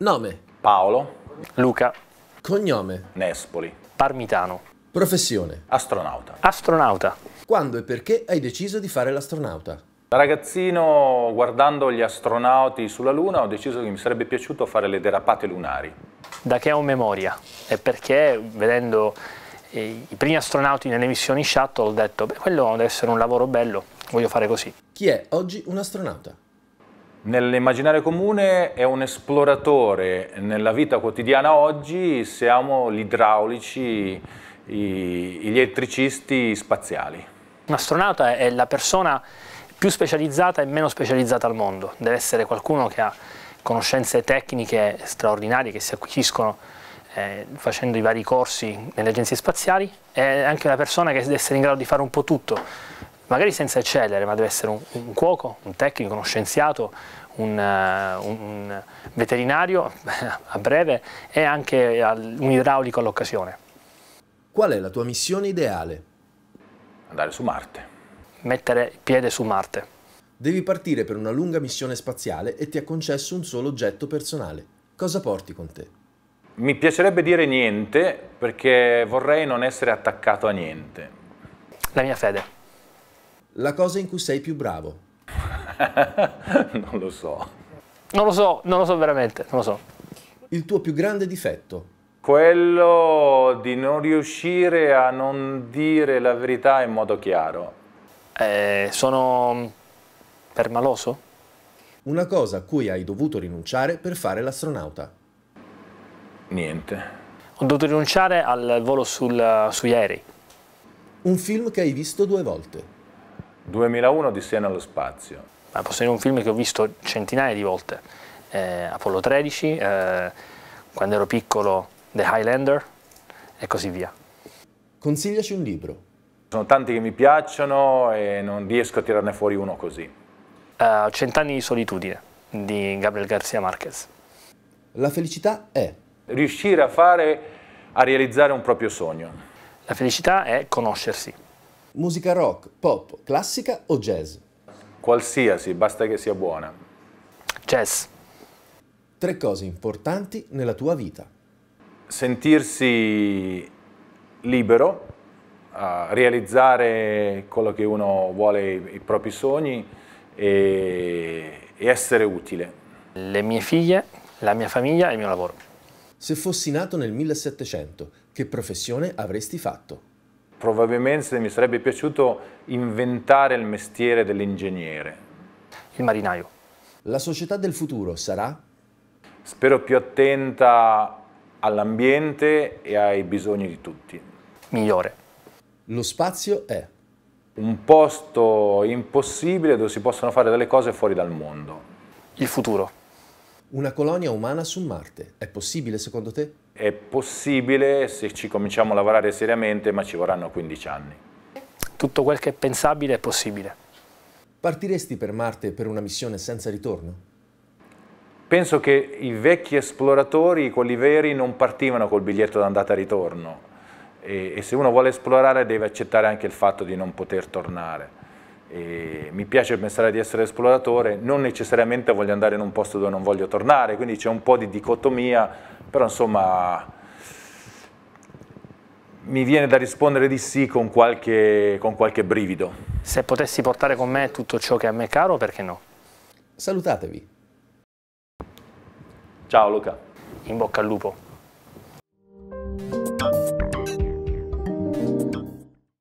Nome. Paolo. Luca. Cognome. Nespoli. Parmitano. Professione. Astronauta. Astronauta. Quando e perché hai deciso di fare l'astronauta? Da ragazzino, guardando gli astronauti sulla Luna, ho deciso che mi sarebbe piaciuto fare le derapate lunari. Da che ho memoria? E perché, vedendo eh, i primi astronauti nelle missioni shuttle, ho detto, beh, quello deve essere un lavoro bello, voglio fare così. Chi è oggi un astronauta? Nell'immaginario comune è un esploratore, nella vita quotidiana oggi siamo gli idraulici, gli elettricisti spaziali. Un astronauta è la persona più specializzata e meno specializzata al mondo, deve essere qualcuno che ha conoscenze tecniche straordinarie che si acquisiscono eh, facendo i vari corsi nelle agenzie spaziali, è anche una persona che deve essere in grado di fare un po' tutto, magari senza eccellere, ma deve essere un, un cuoco, un tecnico, uno scienziato, un, eh, un, veterinario a breve e anche un idraulico all'occasione. Qual è la tua missione ideale? Andare su Marte. Mettere piede su Marte. Devi partire per una lunga missione spaziale e ti ha concesso un solo oggetto personale. Cosa porti con te? Mi piacerebbe dire niente perché vorrei non essere attaccato a niente. La mia fede la cosa in cui sei più bravo? non lo so. Non lo so, non lo so veramente, non lo so. Il tuo più grande difetto? Quello di non riuscire a non dire la verità in modo chiaro. Eh, sono permaloso? Una cosa a cui hai dovuto rinunciare per fare l'astronauta. Niente. Ho dovuto rinunciare al volo sul, sugli aerei. Un film che hai visto due volte. 2001 di Siena allo spazio. Ma posso dire un film che ho visto centinaia di volte, eh, Apollo 13, eh, quando ero piccolo The Highlander e così via. Consigliaci un libro. Sono tanti che mi piacciono e non riesco a tirarne fuori uno così. Uh, Cent'anni di solitudine di Gabriel Garcia Marquez. La felicità è? Riuscire a fare, a realizzare un proprio sogno. La felicità è conoscersi. Musica rock, pop, classica o jazz? Qualsiasi, basta che sia buona. Jazz. Tre cose importanti nella tua vita. Sentirsi libero, realizzare quello che uno vuole, i propri sogni e, e essere utile. Le mie figlie, la mia famiglia e il mio lavoro. Se fossi nato nel 1700, che professione avresti fatto? probabilmente mi sarebbe piaciuto inventare il mestiere dell'ingegnere. Il marinaio. La società del futuro sarà? Spero più attenta all'ambiente e ai bisogni di tutti. Migliore. Lo spazio è? Un posto impossibile dove si possono fare delle cose fuori dal mondo. Il futuro. Una colonia umana su Marte è possibile secondo te? È possibile se ci cominciamo a lavorare seriamente, ma ci vorranno 15 anni. Tutto quel che è pensabile è possibile. Partiresti per Marte per una missione senza ritorno? Penso che i vecchi esploratori, quelli veri, non partivano col biglietto d'andata e ritorno. E, e se uno vuole esplorare deve accettare anche il fatto di non poter tornare. E mi piace pensare di essere esploratore, non necessariamente voglio andare in un posto dove non voglio tornare, quindi c'è un po' di dicotomia, però insomma mi viene da rispondere di sì con qualche, con qualche brivido. Se potessi portare con me tutto ciò che a me è caro, perché no? Salutatevi. Ciao Luca. In bocca al lupo.